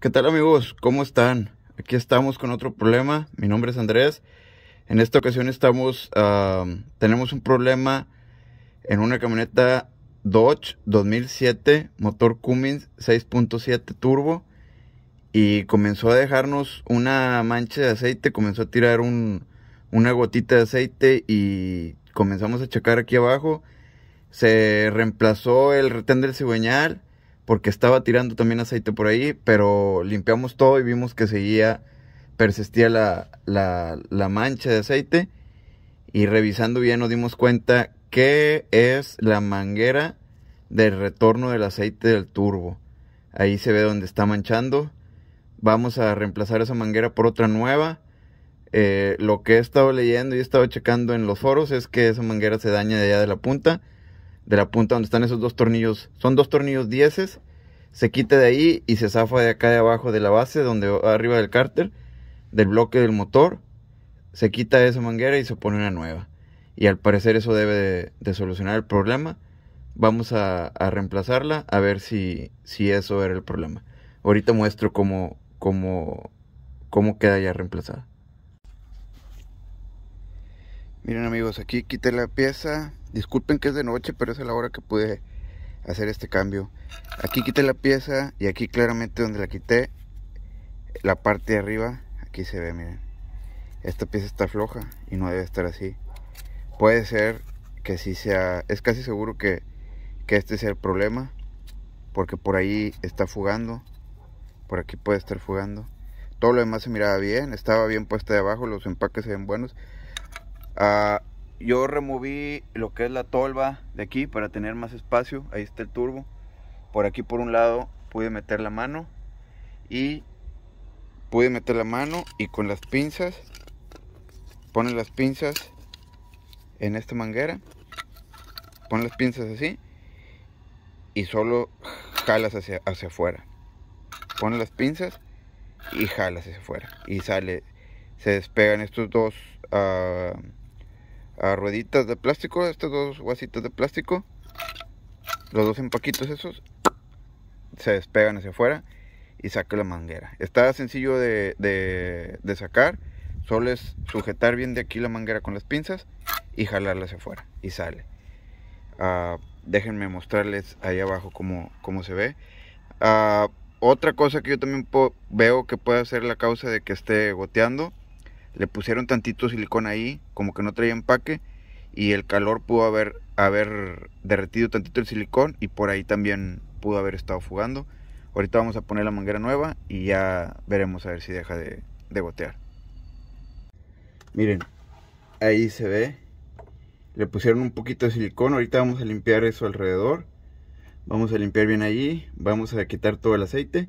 ¿Qué tal amigos? ¿Cómo están? Aquí estamos con otro problema. Mi nombre es Andrés. En esta ocasión estamos, tenemos un problema en una camioneta Dodge 2007, motor Cummins 6.7 turbo. Y comenzó a dejarnos una mancha de aceite, comenzó a tirar un, una gotita de aceite y comenzamos a checar aquí abajo. Se reemplazó el retén del cigüeñal porque estaba tirando también aceite por ahí, pero limpiamos todo y vimos que seguía, persistía la, la, la mancha de aceite y revisando bien nos dimos cuenta que es la manguera del retorno del aceite del turbo. Ahí se ve donde está manchando. Vamos a reemplazar esa manguera por otra nueva. Eh, lo que he estado leyendo y he estado checando en los foros es que esa manguera se daña de allá de la punta de la punta donde están esos dos tornillos. Son dos tornillos dieces. Se quita de ahí y se zafa de acá de abajo de la base, donde arriba del cárter, del bloque del motor. Se quita esa manguera y se pone una nueva. Y al parecer eso debe de, solucionar el problema. Vamos a, reemplazarla a ver si, si eso era el problema. Ahorita muestro cómo, cómo, cómo queda ya reemplazada. Miren amigos, aquí quité la pieza, Disculpen que es de noche, pero es a la hora que pude hacer este cambio. Aquí quité la pieza y aquí claramente donde la quité, la parte de arriba, aquí se ve, miren. Esta pieza está floja y no debe estar así. Puede ser que sí sea, es casi seguro que, que este sea el problema, porque por ahí está fugando, por aquí puede estar fugando. Todo lo demás se miraba bien, estaba bien puesta de abajo, los empaques se ven buenos. Ah, yo removí lo que es la tolva de aquí para tener más espacio. Ahí está el turbo. Por aquí por un lado pude meter la mano. Y pude meter la mano y con las pinzas. Pones las pinzas en esta manguera. Pon las pinzas así. Y solo jalas hacia, hacia afuera. Pones las pinzas y jalas hacia afuera. Y sale. Se despegan estos dos. Ah, a rueditas de plástico, estos dos guasitos de plástico, los dos empaquitos esos, se despegan hacia afuera y saca la manguera. Está sencillo de, sacar, solo es sujetar bien de aquí la manguera con las pinzas y jalarla hacia afuera y sale. Ah, déjenme mostrarles ahí abajo cómo, cómo se ve. Ah, otra cosa que yo también veo que puede ser la causa de que esté goteando le pusieron tantito silicón ahí, como que no traía empaque, y el calor pudo haber, haber derretido tantito el silicón y por ahí también pudo haber estado fugando. Ahorita vamos a poner la manguera nueva y ya veremos a ver si deja de, de gotear. Miren, ahí se ve. Le pusieron un poquito de silicón. Ahorita vamos a limpiar eso alrededor. Vamos a limpiar bien allí. Vamos a quitar todo el aceite.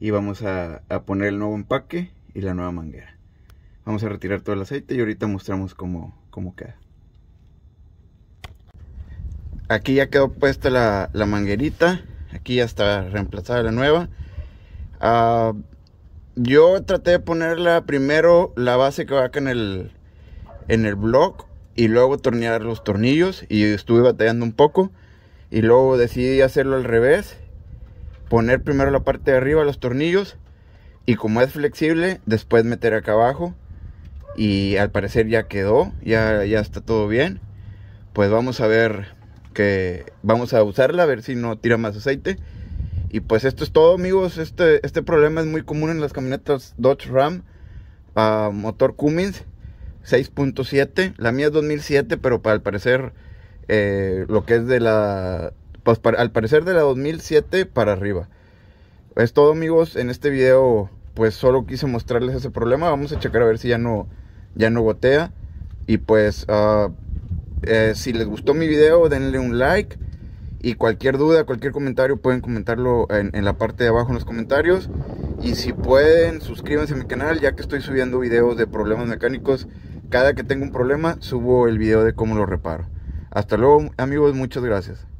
Y vamos a, a poner el nuevo empaque y la nueva manguera. Vamos a retirar todo el aceite y ahorita mostramos cómo, cómo queda. Aquí ya quedó puesta la, manguerita. Aquí ya está reemplazada la nueva. Ah, yo traté de ponerla primero la base que va acá en el, en el block y luego tornear los tornillos y estuve batallando un poco y luego decidí hacerlo al revés poner primero la parte de arriba los tornillos y como es flexible después meter acá abajo y al parecer ya quedó, ya, ya está todo bien. Pues vamos a ver que vamos a usarla, a ver si no tira más aceite. Y pues esto es todo amigos, este, este problema es muy común en las camionetas Dodge Ram, a ah, motor Cummins 6.7, la mía es 2007, pero para al parecer eh, lo que es de la, pues, al parecer de la 2007 para arriba. Es todo amigos en este video pues solo quise mostrarles ese problema. Vamos a checar a ver si ya no, ya no gotea. Y pues ah, eh, si les gustó mi video, denle un like. Y cualquier duda, cualquier comentario, pueden comentarlo en, en, la parte de abajo en los comentarios. Y si pueden, suscríbanse a mi canal, ya que estoy subiendo videos de problemas mecánicos. Cada que tengo un problema, subo el video de cómo lo reparo. Hasta luego, amigos. Muchas gracias.